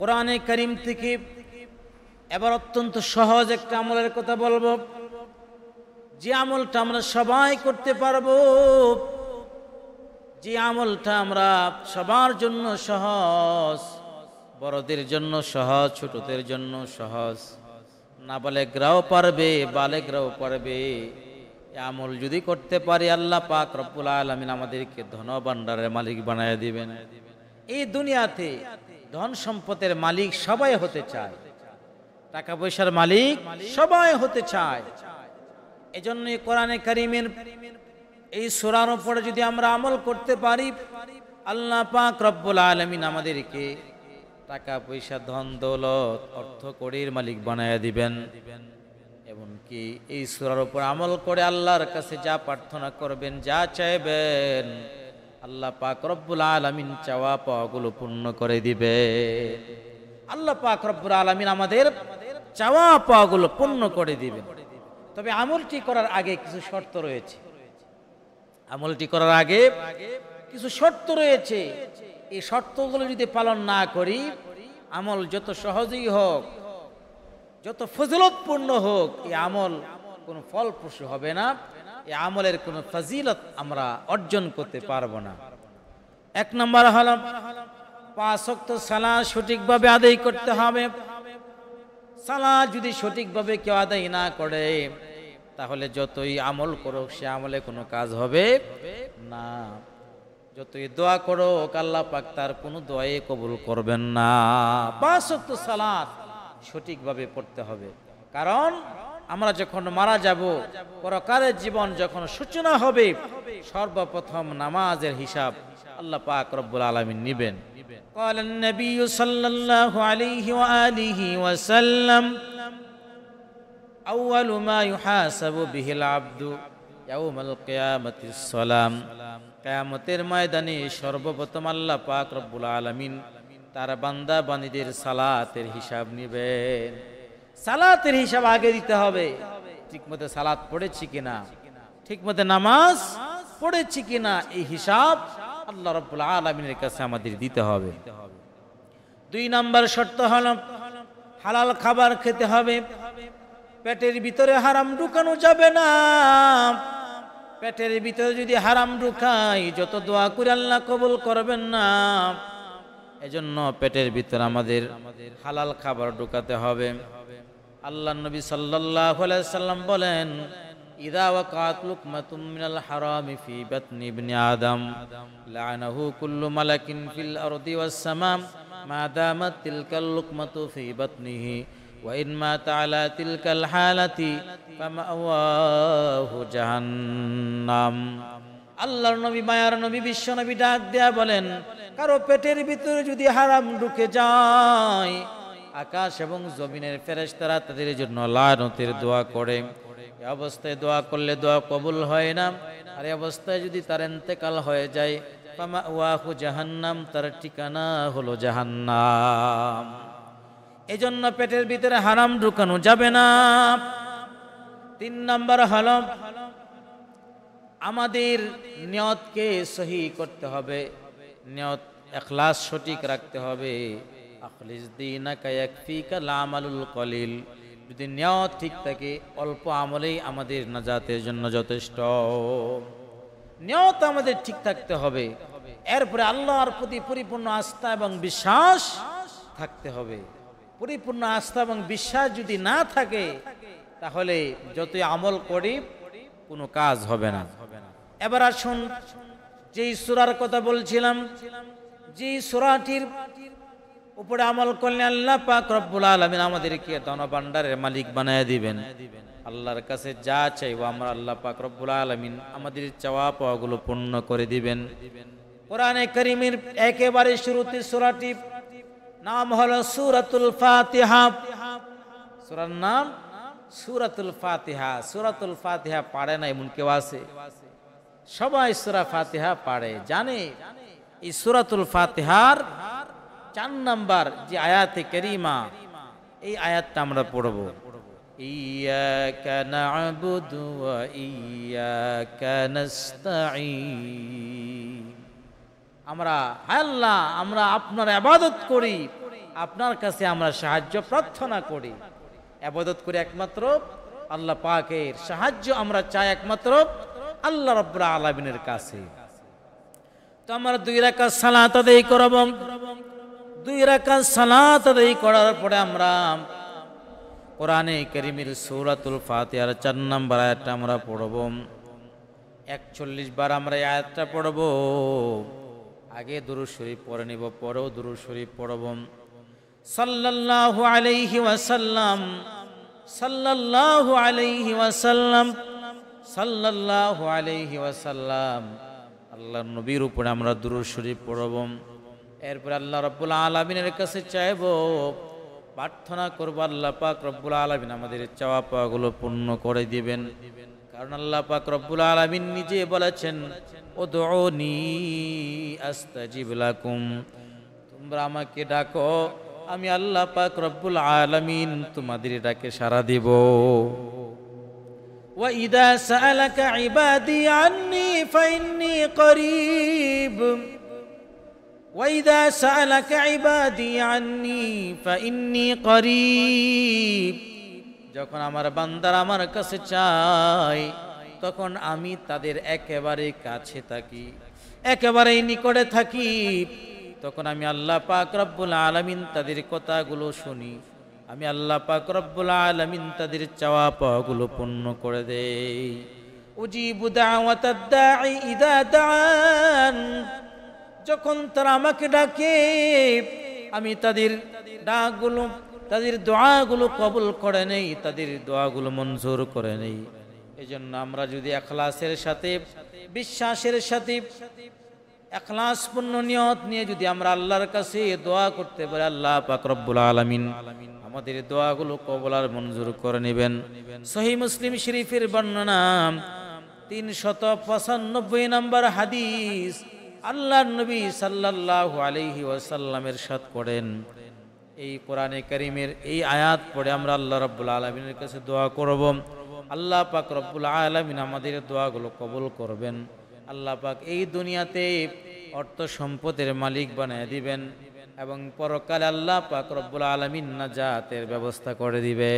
কোরআনে করিম থেকে এবার অত্যন্ত সহজ একটা আমলের কথা বলবো যে আমলটা আমরা সবাই করতে পারবো যে আমলটা আমরা সবার জন্য সহজ বড়দের জন্য সহজ ছোটদের জন্য সহজ না গ্রাও পারবে গ্রাও পারবে আমল যদি করতে পারি আল্লাহ পাক রব্বুল আলমিন আমাদেরকে ধন ভান্ডারের মালিক বানায় দিবেন এই দুনিয়াতে ধন সম্পদের মালিক সবাই হতে চায় টাকা পয়সার মালিক সবাই হতে চায় এজন্যই কোরআনে করিমের এই সোরার উপরে যদি আমরা আমল করতে পারি আল্লাহ পাক রব্বুল আলমিন আমাদেরকে টাকা পয়সা ধন দৌলত অর্থ করির মালিক বানায় দিবেন এমনকি এই সুরার উপর আমল করে আল্লাহর কাছে যা প্রার্থনা করবেন যা চাইবেন আল্লাহ পাক রব্বুল আলমিন চাওয়া পাওয়াগুলো পূর্ণ করে দিবে আল্লাহ পাক রব্বুল আলমিন আমাদের চাওয়া পাওয়াগুলো পূর্ণ করে দিবে তবে আমলটি করার আগে কিছু শর্ত রয়েছে আমলটি করার আগে কিছু শর্ত রয়েছে এই শর্তগুলো যদি পালন না করি আমল যত সহজেই হোক যত ফজলতপূর্ণ হোক এই আমল কোনো ফলপ্রসূ হবে না এই আমলের কোনো ফজিলত আমরা অর্জন করতে পারবো না এক নম্বর হল পাশক্ত সালা সঠিকভাবে আদায় করতে হবে সালা যদি সঠিকভাবে কেউ আদায় না করে তাহলে যতই আমল করো সে আমলে কোনো কাজ হবে না যতই দোয়া করো কাল্লা পাক তার কোনো দোয়াই কবুল করবেন না পাঁচক্ত সালাদ সঠিকভাবে পড়তে হবে কারণ আমরা যখন মারা যাব পরকারের জীবন যখন সূচনা হবে সর্বপ্রথম নামাজের হিসাব আল্লাহ পাক রব্বুল আলমিন নিবেন قال النبي صلى الله عليه وآله وسلم أول ما يحاسب به العبد يوم القيامة السلام কেয়ামতের ময়দানে সর্বপ্রথম আল্লাহ পাক রব্বুল আলামিন তার বান্দা বাণীদের সালাতের হিসাব নিবেন সালাতের হিসাব আগে দিতে হবে ঠিকমতো সালাত পড়েছি কিনা ঠিকমতো নামাজ পড়েছি কিনা এই হিসাব আল্লাহ রব্বুল আলমিনের কাছে আমাদের দিতে হবে দুই নম্বর শর্ত হল হালাল খাবার খেতে হবে পেটের ভিতরে হারাম ঢুকানো যাবে না পেটের ভিতরে যদি হারাম ঢুকাই যত দোয়া করে আল্লাহ কবুল করবেন না এজন্য পেটের ভিতরে আমাদের হালাল খাবার ঢুকাতে হবে আল্লাহ নবী সাল্লাহ সাল্লাম বলেন ইদা ওয়াকাত লুকমাতুম মিনাল হারামি ফি বাতনি ইবনি আদম লানাহু কুল্লু মালাকিন ফিল আরদি ওয়াস সামা মা দামাত তিলকাল লুকমাতু ফি বাতনিহি ওয়া ইন মাত তিলকাল হালাতি ফামাওয়াহু জাহান্নাম আল্লাহর নবী মায়ার নবী বিশ্ব নবী ডাক দেয়া বলেন কারো পেটের ভিতরে যদি হারাম ঢুকে যায় আকাশ এবং জমিনের ফেরেস্তারা তাদের জন্য লানতের দোয়া করে এ অবস্থায় দোয়া করলে দোয়া কবুল হয় না আর এই অবস্থায় যদি তার এতেকাল হয়ে যায় ওয়াহু জাহান্নাম তার ঠিকানা হলো জাহান্নাম জন্য পেটের ভিতরে হারাম ঢুকানো যাবে না তিন নম্বর হলো আমাদের নিয়তকে সহি করতে হবে নিয়ত এখলাস সঠিক রাখতে হবে আখলিস দিনাকা ইয়াকফিকাল লামালুল কলিল যদি নিয়ত ঠিক থাকে অল্প আমলেই আমাদের নাজাতের জন্য যথেষ্ট নিয়ত আমাদের ঠিক থাকতে হবে এরপরে আল্লাহর প্রতি পরিপূর্ণ আস্থা এবং বিশ্বাস থাকতে হবে পরিপূর্ণ আস্থা এবং বিশ্বাস যদি না থাকে তাহলে যতই আমল করি কোনো কাজ হবে না এবার আসুন যেই সুরার কথা বলছিলাম যেই সুরাটির উপরে আমল করলে আল্লাহ পাক রব্বুল আলমিন আমাদেরকে ধনভাণ্ডারের মালিক বানায় দিবেন আল্লাহর কাছে যা চাইব আমরা আল্লাহ পাক রব্বুল আলমিন আমাদের চাওয়া পাওয়াগুলো পূর্ণ করে দিবেন কোরআনে করিমের একেবারে শুরুতে সুরাটি নাম হলো সুরাতুল ফাতিহা সুরার নাম সুরাতুল ফাতিহা সুরাতুল ফাতিহা পারে না এমন কেউ আছে সবাই সুরা ফাতিহা পারে জানে এই সুরাতুল ফাতিহার চার নাম্বার যে আয়াতে কেরিমা এই আয়াতটা আমরা পড়ব আমরা আল্লাহ আমরা আপনার আবাদত করি আপনার কাছে আমরা সাহায্য প্রার্থনা করি আবাদত করি একমাত্র আল্লাহ পাকের সাহায্য আমরা চাই একমাত্র আল্লাহ রব্লা আলমিনের কাছে তো আমরা দুই রাখা সালাত করব দুই রাখা সালাত আদায় করার পরে আমরা কোরআনে করিমের সৌরাতুল ফাতিহার চার নম্বর আয়াতটা আমরা পড়ব একচল্লিশ বার আমরা এই আয়াতটা পড়ব আগে দুরু শরীফ পড়ে নিব পরেও দুরু শরীফ পড়ব সাল্লাল্লাহু আলাইহি ওয়াসাল্লাম সাল্লাল্লাহু আলাইহি ওয়াসাল্লাম সাল্লাল্লাহু আলাইহি ওয়াসাল্লাম আল্লাহর নবীর উপরে আমরা দুরু শরীফ পড়ব এরপরে আল্লাহ রব্বুল আলমিনের কাছে চাইব প্রার্থনা করবো আল্লাহ পাক রব্বুল আলমিন আমাদের চাওয়া পাওয়াগুলো পূর্ণ করে দিবেন কারণ আল্লাহ পাক রব্বুল আলমিন নিজে বলেছেন ও দৌনি আস্তাজিবলাকুম তোমরা আমাকে ডাকো আমি আল্লাহ পাক রব্বুল আলমিন তোমাদের ডাকে সারা দিব وإذا سألك عبادي আন্নি فإني করিব وإذا سألك عبادي عني فإني قريب যখন আমার বান্দার আমার কাছে চায় তখন আমি তাদের একেবারে কাছে থাকি একেবারেই নিকটে থাকি তখন আমি আল্লাহ পাক রব্বুল আলমিন তাদের কথাগুলো শুনি আমি আল্লাহ পাক রব্বুল আলমিন তাদের চাওয়া পাওয়াগুলো পূর্ণ করে দেই উজিবু ইদা দান যখন তারা আমাকে ডাকে আমি তাদের ডাকগুলো তাদের দোয়াগুলো কবুল করে নেই তাদের দোয়াগুলো মঞ্জুর করে নেই এই জন্য আমরা যদি এখলাসের সাথে বিশ্বাসের সাথে এখলাসপূর্ণ নিয়ত নিয়ে যদি আমরা আল্লাহর কাছে দোয়া করতে পারি আল্লাহ পাকরবুল আলমিন আমাদের দোয়াগুলো কবল আর মঞ্জুর করে নেবেন সহি মুসলিম শরীফের বর্ণনা তিনশত পঁচানব্বই নম্বর হাদিস আল্লাহ নবী সাল্লাহ আলহি ওয়াসাল্লামের সাথ করেন এই কোরআনে করিমের এই আয়াত পড়ে আমরা আল্লাহ রব্বুল আলমিনের কাছে দোয়া করব আল্লাহ পাক রব্বুল আলমিন আমাদের দোয়াগুলো কবল করবেন আল্লাহ পাক এই দুনিয়াতে অর্থ সম্পদের মালিক বানিয়ে দিবেন এবং পরকালে আল্লাহ পাক রব্বুল আলমিন নাজাতের ব্যবস্থা করে দিবে